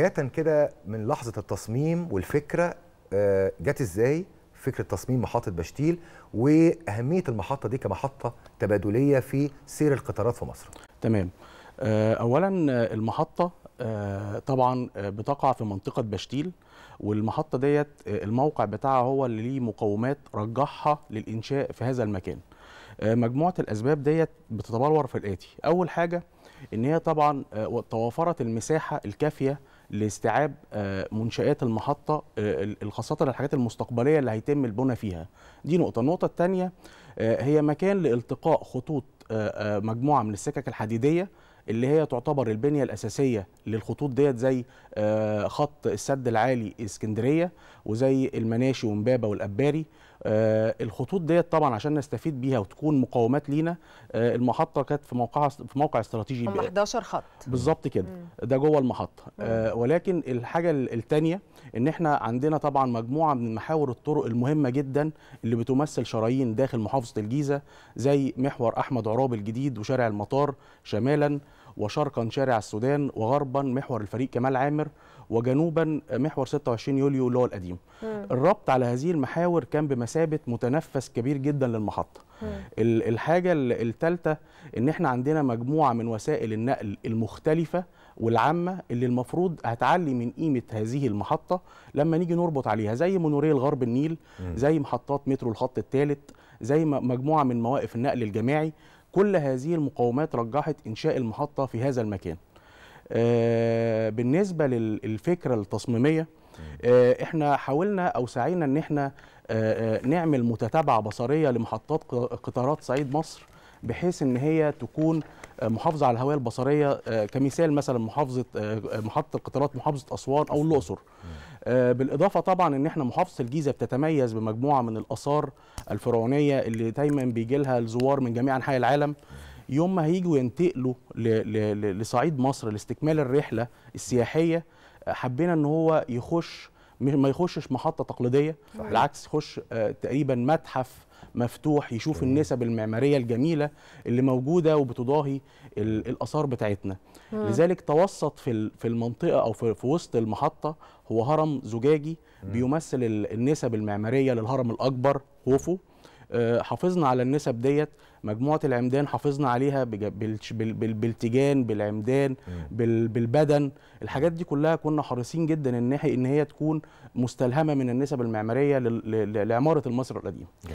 بداية كده من لحظة التصميم والفكرة آه، جت ازاي فكرة تصميم محطة بشتيل وأهمية المحطة دي كمحطة تبادلية في سير القطارات في مصر تمام آه، أولا آه، المحطة طبعا بتقع في منطقة بشتيل والمحطة ديت الموقع بتاعها هو اللي ليه مقومات رجحها للإنشاء في هذا المكان مجموعة الأسباب ديت بتتبلور في الآتي أول حاجة إن هي طبعا توافرت المساحة الكافية لاستيعاب آه، منشآت المحطة آه، خاصة الحاجات المستقبلية اللي هيتم البنى فيها دي نقطة النقطة الثانية آه، هي مكان لالتقاء خطوط مجموعة من السكك الحديدية اللي هي تعتبر البنيه الاساسيه للخطوط ديت زي آه، خط السد العالي اسكندريه وزي المناشي ومبابه والاباري آه، الخطوط ديت طبعا عشان نستفيد بيها وتكون مقاومات لينا آه، المحطه كانت في موقعها في موقع استراتيجي هم 11 خط بالظبط كده ده جوه المحطه ولكن الحاجه الثانيه ان احنا عندنا طبعا مجموعه من محاور الطرق المهمه جدا اللي بتمثل شرايين داخل محافظه الجيزه زي محور احمد عراب الجديد وشارع المطار شمالا وشرقا شارع السودان وغربا محور الفريق كمال عامر وجنوبا محور 26 يوليو اللي هو القديم مم. الربط على هذه المحاور كان بمثابه متنفس كبير جدا للمحطه مم. الحاجه الثالثه ان احنا عندنا مجموعه من وسائل النقل المختلفه والعامه اللي المفروض هتعلي من قيمه هذه المحطه لما نيجي نربط عليها زي مونوريل غرب النيل زي محطات مترو الخط الثالث زي مجموعه من مواقف النقل الجماعي كل هذه المقومات رجحت إنشاء المحطة في هذا المكان آه، بالنسبة للفكرة التصميمية آه، احنا حاولنا او سعينا ان احنا آه، نعمل متتابعة بصرية لمحطات قطارات صعيد مصر بحيث ان هي تكون آه، محافظه على الهويه البصريه آه، كمثال مثلا محافظه آه، محطه القطارات محافظه اسوان او الاقصر بالاضافه طبعا ان احنا محافظه الجيزه بتتميز بمجموعه من الاثار الفرعونيه اللي دايما بيجي لها الزوار من جميع انحاء العالم يوم ما هيجوا ينتقلوا لصعيد مصر لاستكمال الرحله السياحيه حبينا ان هو يخش ما يخشش محطه تقليديه صحيح. بالعكس يخش آه، تقريبا متحف مفتوح يشوف جميل. النسب المعماريه الجميله اللي موجوده وبتضاهي الاثار بتاعتنا مم. لذلك توسط في المنطقه او في, وسط المحطه هو هرم زجاجي مم. بيمثل النسب المعماريه للهرم الاكبر خوفو آه، حافظنا على النسب ديت مجموعه العمدان حافظنا عليها بالتيجان بالعمدان بالبدن الحاجات دي كلها كنا حريصين جدا ان هي تكون مستلهمه من النسب المعماريه لعماره المصر القديمه